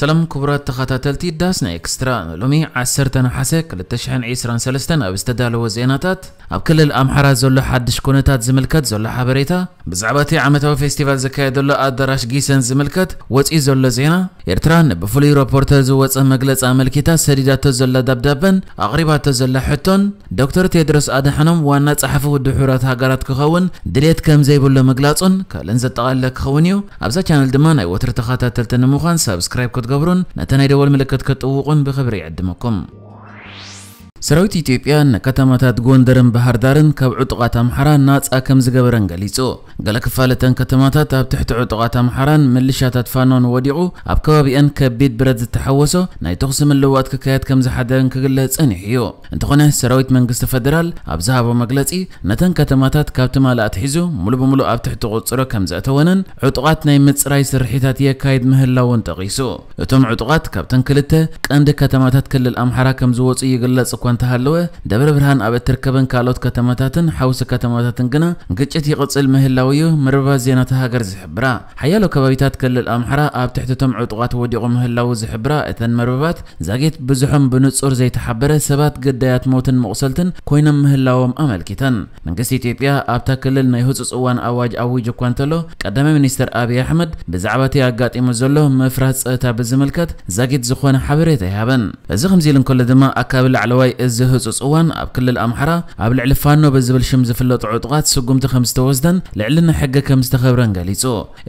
سلام كبرى تخاتاتلتي داسنا اكسترا لومي عسرتنا حسك لتشحن عيسران سلستن او استدالو زيناتات اب كل الامحرا زلو حدش كونتات زملكت زلو حبريتا بزعبتي عمتاو فيستيفال زكايدلو ادراش جيسن زملكت وፅኢ ዘሎ ዜና ኤርትራን ብፍሉይ ረፖርተር ዝወፀ መግለፂ ኣመልኪታ ሰዲዳቶ ዘሎ ደብዳበን ኣቕሪባቶ ዘላ دكتور ዶክተር ادحنم ኣድሓኖም ዋና الدحورات ውድብ كخون ሃገራት كم زي ከም ዘይብሎ ምግላፁን ካልእን ዘጠቓለ ክኸውን እዩ ኣብዛ ቻነል ድማ ናይ ወትሪ مخان ንምዃን ሳብስክራይብ كتقبرون نتنايد دول ملكت كتوقن بخبري عدمكم سرويت إثيوبيا نكتمتات غوندرن بهاردارن كاب عطقات أمحران ناس أكم زقبرن قليتو قال كفالة كتمتات أب تحت عطقات أمحران ملشاتات فانون وديعو أب كوابيان كبيت برد التحوسو ناي تخصم اللوات ككايات كم زحدرن كقلت أنيحيو انتخونا سرويت من قست فدرال أب زهابو مقلتي نتن كتمتات كاب تمالات حيزو ملو بملو أب تحت غطسرو كم زأتونن عطقات ناي متسراي سرحيتات يكايد مهلاون تقيسو اتم عطقات كاب تنكلته كأند كتمتات كل الأمحرا كم زووت إيقلت انتهالوه دبر برهان آب ترکبن کالوت کتماتاتن حوس کتماتاتن گنا گچتی قتل مهلاویو مربا زینت ها گرز حبرا حیالو کبابیتات کل الامحرا آب تحت تم عطقات ودیق مهلاو زحبرا اتن مربات زاجت بزحم بنصور زیت حبره سبات قديات موتن مقصلتن كوينم مهلاوم امل كتن منقسي تيبيا آب تاكل نيهوس اوان اواج اوجو كوانتلو قدام منستر آبي احمد بزعباتي اقات ایموزلو مفرحت تا بزملکت زاجت زخوان حبره تهابن زخم زیلن کل دما اکابل علوای እዝ ህፁፅ እዋን ኣብ ክልል ኣምሓራ ኣብ ልዕሊ ፋኖ ብዝብል ሽም ዝፍለጡ ዕጡቓት ስጉምቲ ከም ዝተወስደን ልዕልን ሕጊ ከም ዝተኸብረን ገሊጹ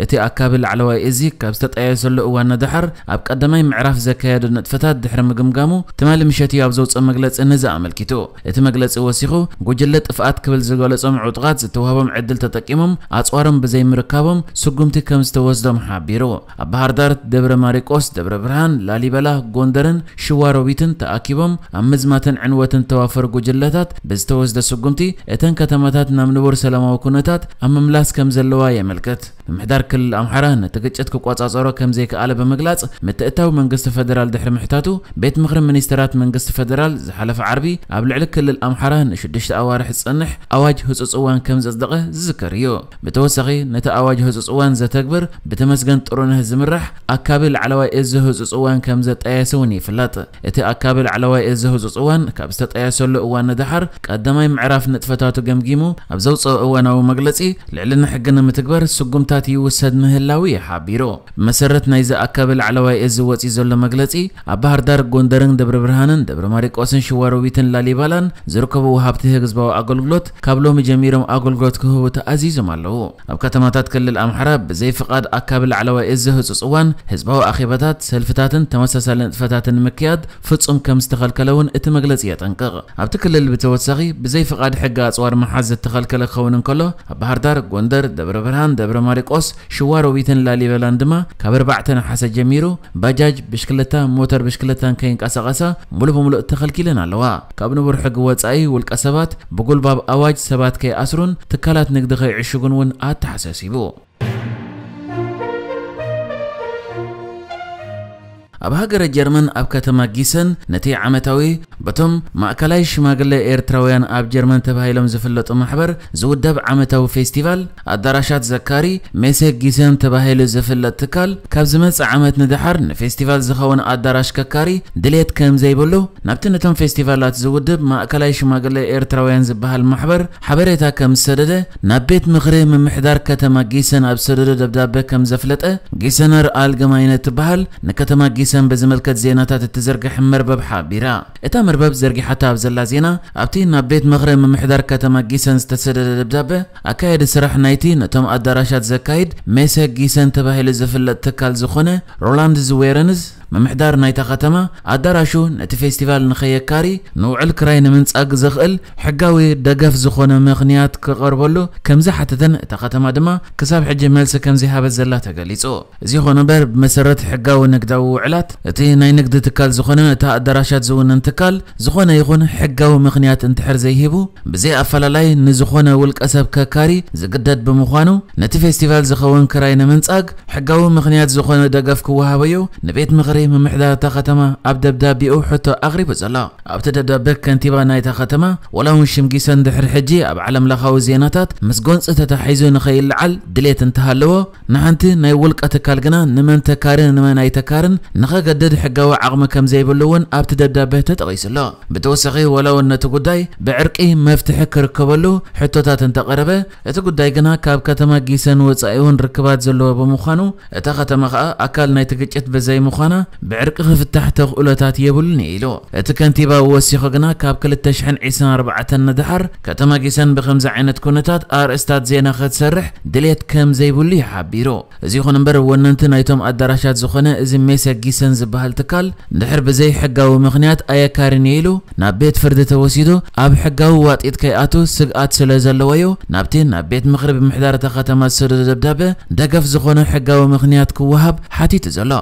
እቲ ኣካቢ ላዕለዋይ እዚ ካብ ዝተጠያየሰሉ እዋን ንድሓር ኣብ ቀዳማይ ምዕራፍ ዘካየዱ ንጥፈታት ድሕሪ ምግምጋሙ ትማሊ ምሸት ኣብ ዘውፅእ መግለፂ ንዚ ኣመልኪቱ እቲ መግለፂ ወሲኹ ጉጅለ ጥፍኣት ክብል ዝገለጾም ዕጡቓት ዝተዋህቦም ዕድል ተጠቂሞም ኣፅዋሮም ብዘይምርካቦም ስጉምቲ ከም ዝተወስዶም ሓቢሩ ኣብ ባህርዳር ደብረ ማሪቆስ ደብረ ብርሃን ላሊበላ ጎንደርን ሽዋሮቢትን ተኣኪቦም ኣብ ምዝማትን كن عنوة توافر جلتات بزتوز دا سقمتي اتن كتمتات نام نبور سلامو وكونتات أما ملاس كم زلوا يملكت محدار كل آمحران تقطعت كقاطع صاروا كم زيك على بمجلس متأتاو من قصة فدرال دحر محتاتو بيت مغرم من استرات من قصة فدرال زحلف عربي قبل علك كل الآمحران شدشت أوارح تصنح أواجه هسوس أوان كم زصدقه ذكريو متوسقي نت أواجه هسوس أوان زتكبر بتمسجن هزم الرح أكابل على وإز هسوس أوان كم زت أياسوني فلات أتي أكابل على وإز هسوس أوان كابستت أياسول أوان دحر قدماي معرف نتفتاتو جمجيمو أبزوص أوان أو مجلسي لعلنا حقنا متكبر السجمتا እታቲ ይውሰድ ምህላዊ ሓቢሩ መሰረት ናይዚ ኣካበል ላዕለዋይ እዝ ወፂኡ ዘሎ መግለፂ ኣብ ባህርዳር ጎንደርን ደብረ ብርሃንን ደብረ ማሪቆስን ሽዋሮቢትን ላሊባላን ዝርከቡ ወሃብቲ ህዝባዊ ኣገልግሎት ካብ ሎሚ ጀሚሮም ኣገልግሎት ክህቡ ተኣዚዞም ኣለዉ ኣብ ከተማታት ክልል ኣምሓራ ብዘይ ፍቓድ ኣካብል ላዕለዋይ እዝ ህፁፅ እዋን ህዝባዊ ኣኼባታት ሰልፍታትን ተመሳሳሊ ንጥፈታትን ምክያድ ፍጹም ከም ዝተኸልከለ እውን እቲ መግለፂ የጠንቅቕ ኣብቲ ክልል ብተወሳኺ ብዘይ ፍቓድ ሕጊ ኣፅዋር መሓዝ ዝተኸልከለ ክኸውን እንከሎ ኣብ ባህርዳር ጎንደር ደብረ ብርሃን ደብረ ማሪቆ ማርቆስ ቂርቆስ ሽዋሮቢትን ላሊበላን ድማ ካብ 4 ነሓሰ ጀሚሩ ባጃጅ ብሽክለታ ሞተር ብሽክለታን ከይንቀሳቀሳ ሙሉእ ብምሉእ ተኸልኪለን ኣለዋ ካብ ንቡር ሕጊ ወፃኢ ውልቀ ሰባት ብጉልባብ ኣዋጅ ሰባት ከይኣስሩን ትካላት ንግዲ ከይዕሽጉን እውን ኣተሓሳሲቡ ኣብ ሃገረ ጀርመን ኣብ ከተማ ጊሰን ነቲ ዓመታዊ በቶም ማእከላይ ሽማግለ ኤርትራውያን ኣብ ጀርመን ተባሂሎም ዝፍለጡ ማሕበር ዝውደብ ዓመታዊ ፌስቲቫል ኣዳራሻት ዘካሪ ሜሴ ጊሰን ተባሂሉ ዝፍለጥ ትካል ካብ ዝመፅእ ዓመት ንድሓር ንፌስቲቫል ዝኸውን ኣዳራሽ ከካሪ ድሌት ከም ዘይብሉ ናብቲ ነቶም ፌስቲቫላት ዝውድብ ማእከላይ ሽማግለ ኤርትራውያን ዝበሃል ማሕበር ሓበሬታ ከም ዝሰደደ ናብ ቤት ምክሪ ምምሕዳር ከተማ ጊሰን ኣብ ሰደዶ ደብዳቤ ከም ዘፍለጠ ጊሰነር ኣልገማይነት ትበሃል ንከተማ ጊሰን حديثا بزملكت زينات تتزرقح مرباب حابرة اتا مرباب زرقحتا بزلا زينة ابتين نبيت مغرب من محدار كتما جيسان استسدد دبدابة اكايد سراح نايتين تم ادراشات زكايد ميسا جيسان تباهي لزفلت تكال زخونة رولاند زويرنز ممحدار نايتا ختمة أدراشو نتي فيستيفال نخي كاري نوع الكراين من تساق زخل حقاوي دقاف زخونا مغنيات كغربولو كمزي حتى تن تختمة دما كساب حجي مالسة كمزي هابت زلا تقاليسو زيخونا بير بمسرات حقاوي نقدو وعلات تي ناي نقد تكال زخونا تا أدراشات زون انتكال زخونا يخون حقاوي مغنيات انتحر زيهبو بزي أفلا لاي نزخونا ولك أساب كاري زقدد بمخانو نتي فيستيفال زخون كراين من تساق حقاوي مغنيات زخونا دقاف كوهابيو نبيت مغري ዛሬ ምምሕዳር እታ ከተማ ኣብ ደብዳቤኡ ሕቶ ኣቕሪቡ ዘሎ ኣብቲ ደብዳቤ ከንቲባ ናይታ ከተማ ወላ እውን ሽምጊሰን ድሕሪ ሕጂ ኣብ ዓለም ለኻዊ ዜናታት ምስ ጎንፂ ተታሒዙ ንኸይልዓል ድሌት እንተሃለዎ ንሓንቲ ናይ ውልቀ ትካል ግና ንመን ተካርን ንመን ኣይተካርን ንኸገድድ ሕጋዊ ዓቕሚ ከም ዘይብሉ እውን ኣብቲ ደብዳቤ ተጠቒሱ ኣሎ ብተወሳኺ ወላ እውን ነቲ ጉዳይ ብዕርቂ መፍትሒ ክርከበሉ ሕቶታት እንተቐረበ እቲ ጉዳይ ግና ካብ ከተማ ጊሰን ወፃኢ እውን ርክባት ዘለዎ ብምዃኑ እታ ከተማ ከዓ ኣካል ናይቲ ግጭት ብዘይምዃና بعرق فتحته قلتات يبلن إلو اتكنتبا وسيخقنا كاب كل التشحن عيسان ربعة الندحر كتما قيسان بخمزة عينت كونتات آر استاد زينا خد سرح دليت كم زي بلي حبيرو زيخون نمبر وننت ايتم الدراشات زخنا ازي ميسا قيسان زبهال تكال ندحر بزي حقا ومغنيات آيا كاري نيلو نابيت فرد توسيدو اب حقا ووات حقاو واتئت كياتو سقات سلازلويو نابتين نابيت مغرب محدارة ختمات سرد دبدابة دقف زخنا حقا ومغنيات كوهاب حتي تزلو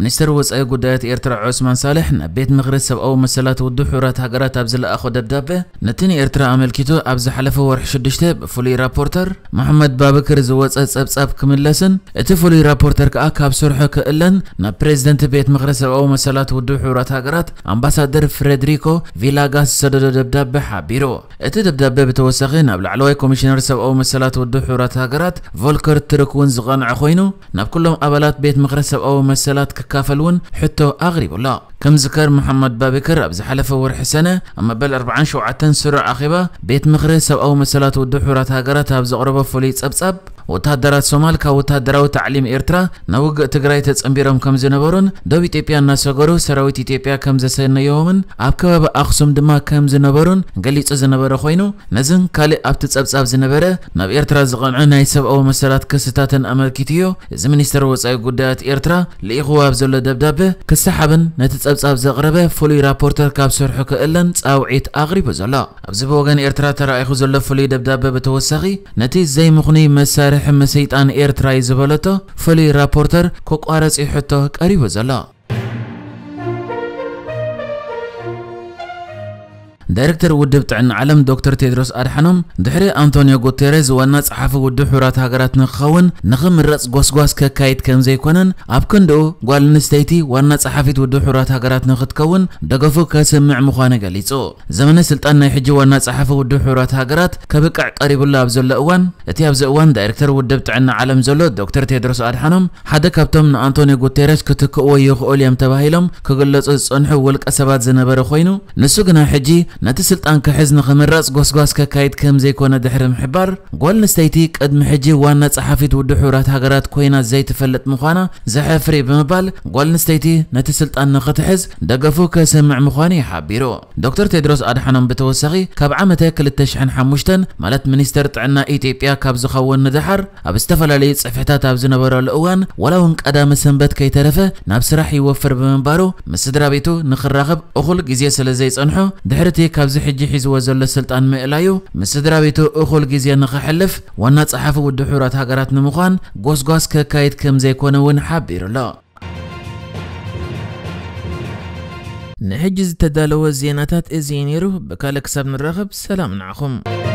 ሚኒስትር ወፃኢ ጉዳያት ኤርትራ ዑስማን ሳልሕ ናብ ቤት ምክሪ ሰብኣዊ መሰላት ውድብ ሕራት ሃገራት ኣብ ዝለኣኾ ደብዳቤ ነቲ ንኤርትራ ኣመልኪቱ ኣብ ዝሓለፈ ወርሒ 6 ብፍሉይ ራፖርተር መሐመድ ባበክር ዝወፀ ጸብጻብ ክምለስን እቲ ፍሉይ ራፖርተር ከዓ ካብ ስርሖ ክእለን ናብ ፕሬዚደንት ቤት ምክሪ ሰብኣዊ መሰላት ውድብ ሕራት ሃገራት ኣምባሳደር ፍሬድሪኮ ቪላጋስ ዝሰደዶ ደብዳቤ ሓቢሩ እቲ ደብዳቤ ብተወሳኺ ናብ ላዕለዋይ ኮሚሽነር ሰብኣዊ መሰላት ውድብ ሕራት ሃገራት ቮልከር ትርክ እውን ዝቐንዐ ኮይኑ ናብ ኩሎም ኣባላት ቤት ምክሪ ሰብኣዊ መሰላት كافلون حتى أغرب لا كم ذكر محمد بابكر أبز حلف ورح سنة أما بل أربعان شوعة سرع عقبة بيت مغرس أو مسلات ودحورات هاجرات أبز غربة فوليت أبز أب ወታደራት ሶማል ካብ ወታደራዊ ታዕሊም ኤርትራ ናብ ውግእ ትግራይ ተጸምቢሮም ከም ዝነበሩን ደብ ኢትዮጵያ እናሰገሩ ሰራዊት ኢትዮጵያ ከም ዘሰነየዎምን ኣብ ከባቢ ኣኽሱም ድማ ከም ዝነበሩን ገሊጹ ዝነበረ ኮይኑ ነዝን ካልእ ኣብቲ ጸብጻብ ዝነበረ ናብ ኤርትራ ዝቐንዑ ናይ ሰብኣዊ መሰላት ክስታትን ኣመልኪት እዩ እዚ ሚኒስተር ወጻኢ ጉዳያት ኤርትራ ልኢኹዎ ኣብ ዘሎ ደብዳቤ ክሰሓብን ነቲ ጸብጻብ ዘቕረበ ፍሉይ ራፖርተር ካብ ሰርሑ ክእለን ጻውዒት ኣቕሪቡ ዘሎ ኣብዚ ብወገን ኤርትራ ተራእኹ ዘሎ ፍሉይ ደብዳቤ ብተወሳኺ ነቲ ዘይምኹኒ መሳርሒ ዝሰርሕ መሰይጣን ኤርትራ እዩ ዝበለቶ ፍሉይ ራፖርተር ክቋረፂ ሕቶ ቀሪቡ ዘሎ دايركتر ودب تعن عالم دكتور تيدروس أدحنم دحري أنطونيو غوتيريز وانا صحافة ود حورات هاجرات نخون نخم الرأس غوس غوس كايد كم زي كونن أبكندو قال نستيتي وانا صحافة ود حورات نخد كون دقفو كاسمع مخانا قاليتو زمن السلطان يحج وانا صحافة ود حورات هاجرات كبقع قريب الله أبزل أوان اتي أبزل أوان دايركتر ودب تعن عالم زلو دكتور تيدروس أدحنم حدا كابتم أنطونيو غوتيريز كتكو ويخ أوليام تباهيلم كقلت أنحو ولك أسبات زنبر خوينو نسوقنا حجي نتي سلطانك حزن خمرص غوسغوس كايد كم زيكون دحرم حبار قول نستيتي قد محجي وانا صحافيت ود حورات هاغرات كوينا زي تفلت مخانا زحفري بمبال قول نستيتي نتي سلطان نختحز دقفو كسمع مخاني حبيرو دكتور تيدروس ادحنم بتوسخي كاب عامته كلتشحن حمشتن مالت منستر طعنا ايتيوبيا كاب زخون ندحر اب استفلالي صفحتات اب زنبر الاوان ولون قدام سنبت كيترفه ناب سراح يوفر بمبارو مسدرا بيتو نخرخب اخل غزي سلازي صنحو دحرتي ካብዚ ሕጂ ሒዝዎ ዘሎ ስልጣን ምእላዩ ምስ ስድራ ቤቱ እኹል ግዜ ንኽሕልፍ ዋና ጸሓፊ ውድብ ሕራት ሃገራት ንምዃን ጎስጓስ ከካይድ ከም ዘይኮነ እውን ሓቢሩ ኣሎ ንሕጂ ዝተዳለወ ዜናታት እዚ ነይሩ ብካልእ ክሳብ ንረኸብ ሰላም ንዓኹም